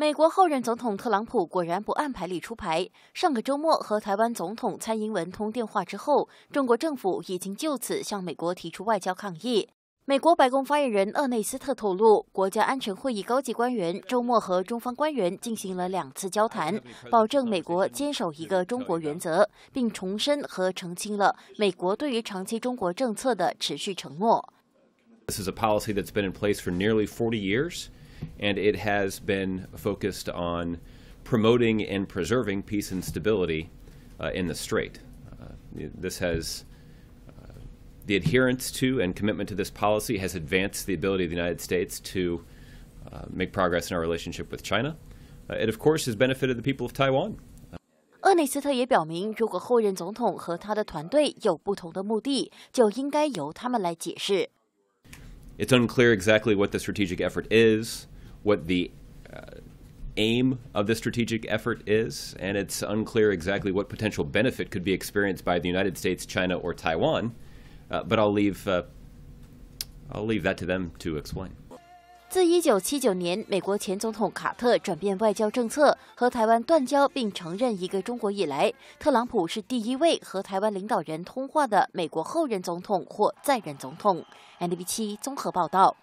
美国后任总统特朗普果然不按牌理出牌。上个周末和台湾总统蔡英文通电话之后，中国政府已经就此向美国提出外交抗议。美国白宫发言人厄内斯特透露，国家安全会议高级官员周末和中方官员进行了两次交谈，保证美国坚守一个中国原则，并重申和澄清了美国对于长期中国政策的持续承诺。and it has been focused on promoting and preserving peace and stability uh, in the Strait. Uh, this has uh, the adherence to and commitment to this policy has advanced the ability of the United States to uh, make progress in our relationship with China. it, of course, has benefited the people of Taiwan. 厄内斯特也表明，如果后任总统和他的团队有不同的目的，就应该由他们来解释。It's unclear exactly what the strategic effort is what the uh, aim of the strategic effort is, and it's unclear exactly what potential benefit could be experienced by the United States, China, or Taiwan. Uh, but I'll leave uh, I'll leave that to them to explain. 自1979年，美国前总统卡特转变外交政策，和台湾断交并承认一个中国以来，特朗普是第一位和台湾领导人通话的美国后任总统或在任总统。NTV 七综合报道。